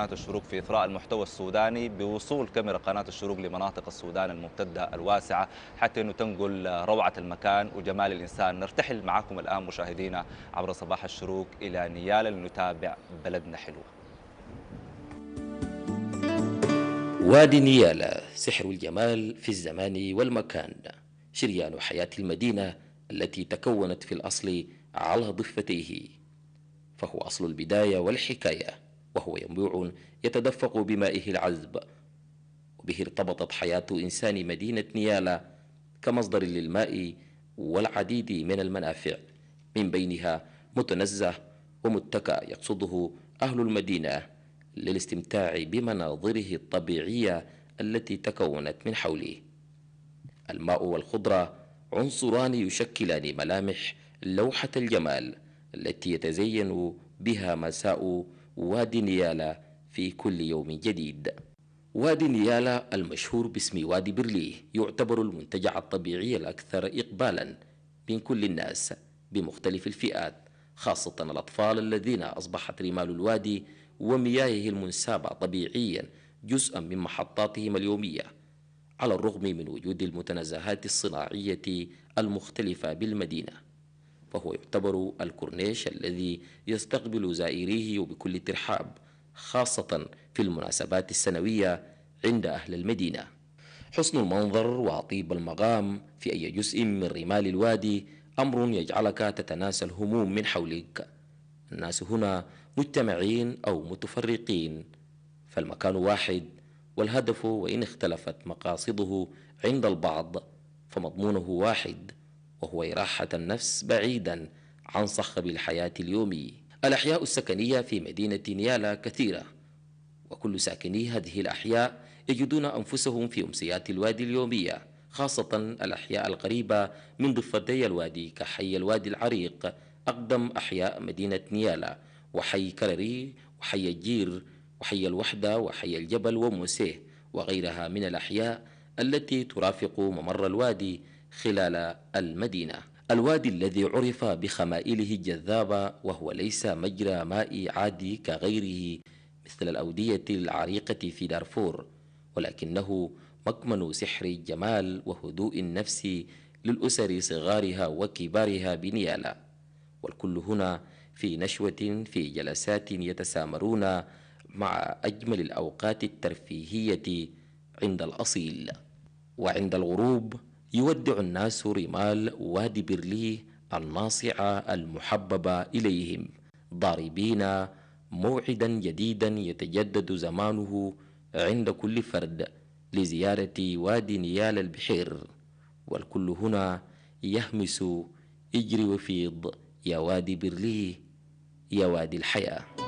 قناة الشروق في إثراء المحتوى السوداني بوصول كاميرا قناة الشروق لمناطق السودان الممتدة الواسعة حتى أنه تنقل روعة المكان وجمال الإنسان نرتحل معكم الآن مشاهدينا عبر صباح الشروق إلى نيالا لنتابع بلدنا حلوة وادي نيالا سحر الجمال في الزمان والمكان شريان حياة المدينة التي تكونت في الأصل على ضفتيه فهو أصل البداية والحكاية وهو ينبوع يتدفق بمائه العذب وبه ارتبطت حياة إنسان مدينة نيالا كمصدر للماء والعديد من المنافع من بينها متنزه ومتكأ يقصده أهل المدينة للاستمتاع بمناظره الطبيعية التي تكونت من حوله الماء والخضرة عنصران يشكلان ملامح لوحة الجمال التي يتزين بها مساء وادي نيالا في كل يوم جديد وادي نيالا المشهور باسم وادي برليه يعتبر المنتجع الطبيعي الأكثر إقبالا من كل الناس بمختلف الفئات خاصة الأطفال الذين أصبحت رمال الوادي ومياهه المنسابة طبيعيا جزءا من محطاتهم اليومية على الرغم من وجود المتنزهات الصناعية المختلفة بالمدينة فهو يعتبر الكورنيش الذي يستقبل زائريه بكل ترحاب خاصة في المناسبات السنوية عند أهل المدينة حسن المنظر وطيب المقام في أي جزء من رمال الوادي أمر يجعلك تتناسى الهموم من حولك الناس هنا مجتمعين أو متفرقين فالمكان واحد والهدف وإن اختلفت مقاصده عند البعض فمضمونه واحد وهو إراحة النفس بعيدا عن صخب الحياة اليومي الأحياء السكنية في مدينة نيالا كثيرة وكل ساكني هذه الأحياء يجدون أنفسهم في أمسيات الوادي اليومية خاصة الأحياء القريبة من ضفتي الوادي كحي الوادي العريق أقدم أحياء مدينة نيالا وحي كرري وحي الجير وحي الوحدة وحي الجبل وموسيه وغيرها من الأحياء التي ترافق ممر الوادي خلال المدينة الوادي الذي عرف بخمائله الجذابة وهو ليس مجرى ماء عادي كغيره مثل الأودية العريقة في دارفور ولكنه مكمن سحر الجمال وهدوء النفس للأسر صغارها وكبارها بنيالا والكل هنا في نشوة في جلسات يتسامرون مع أجمل الأوقات الترفيهية عند الأصيل وعند الغروب يودع الناس رمال وادي برليه الناصعة المحببة إليهم ضاربين موعدا جديدا يتجدد زمانه عند كل فرد لزيارة وادي نيال البحير والكل هنا يهمس اجري وفيض يا وادي برليه يا وادي الحياه